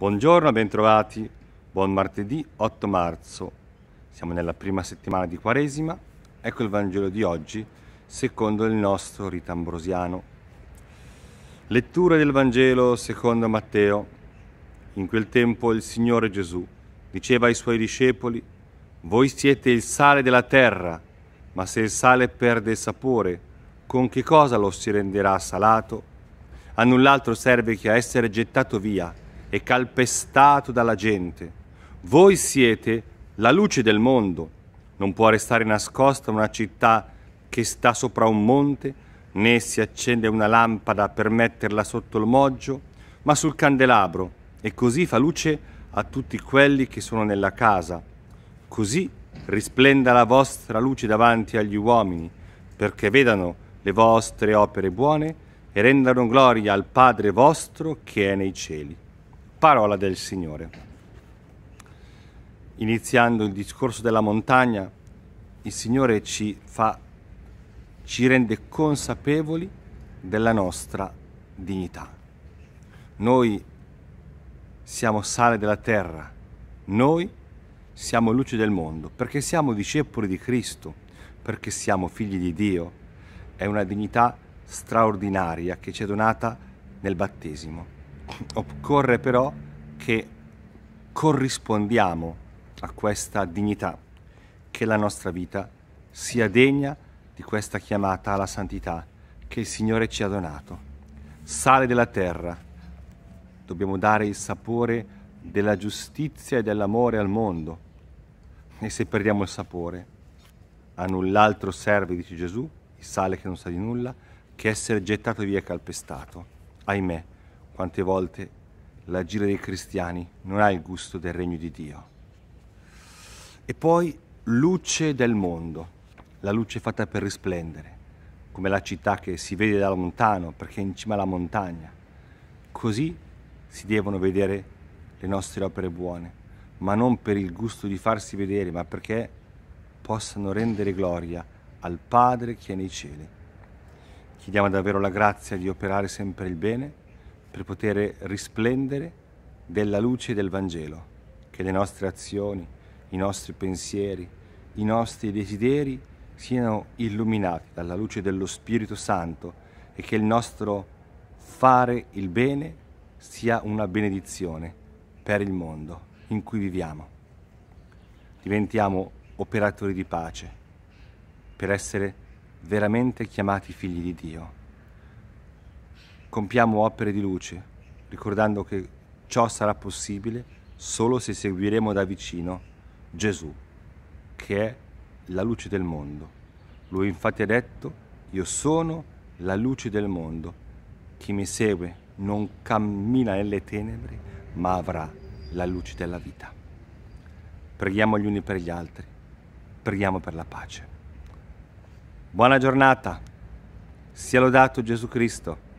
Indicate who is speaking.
Speaker 1: Buongiorno, bentrovati. Buon martedì 8 marzo. Siamo nella prima settimana di Quaresima. Ecco il Vangelo di oggi, secondo il nostro rito ambrosiano. Lettura del Vangelo secondo Matteo. In quel tempo il Signore Gesù diceva ai suoi discepoli: Voi siete il sale della terra, ma se il sale perde il sapore, con che cosa lo si renderà salato? A null'altro serve che a essere gettato via e calpestato dalla gente. Voi siete la luce del mondo. Non può restare nascosta una città che sta sopra un monte, né si accende una lampada per metterla sotto il moggio, ma sul candelabro, e così fa luce a tutti quelli che sono nella casa. Così risplenda la vostra luce davanti agli uomini, perché vedano le vostre opere buone e rendano gloria al Padre vostro che è nei cieli parola del Signore. Iniziando il discorso della montagna, il Signore ci, fa, ci rende consapevoli della nostra dignità. Noi siamo sale della terra, noi siamo luce del mondo, perché siamo discepoli di Cristo, perché siamo figli di Dio. È una dignità straordinaria che ci è donata nel battesimo occorre però che corrispondiamo a questa dignità, che la nostra vita sia degna di questa chiamata alla santità che il Signore ci ha donato. Sale della terra, dobbiamo dare il sapore della giustizia e dell'amore al mondo. E se perdiamo il sapore, a null'altro serve, dice Gesù, il sale che non sa di nulla, che essere gettato via e calpestato. Ahimè, quante volte l'agire dei cristiani non ha il gusto del regno di Dio. E poi luce del mondo, la luce fatta per risplendere, come la città che si vede da lontano perché è in cima alla montagna. Così si devono vedere le nostre opere buone, ma non per il gusto di farsi vedere, ma perché possano rendere gloria al Padre che è nei cieli. Chiediamo davvero la grazia di operare sempre il bene per poter risplendere della luce del Vangelo, che le nostre azioni, i nostri pensieri, i nostri desideri siano illuminati dalla luce dello Spirito Santo e che il nostro fare il bene sia una benedizione per il mondo in cui viviamo. Diventiamo operatori di pace per essere veramente chiamati figli di Dio compiamo opere di luce, ricordando che ciò sarà possibile solo se seguiremo da vicino Gesù, che è la luce del mondo. Lui infatti ha detto, io sono la luce del mondo. Chi mi segue non cammina nelle tenebre, ma avrà la luce della vita. Preghiamo gli uni per gli altri, preghiamo per la pace. Buona giornata, sia lodato Gesù Cristo.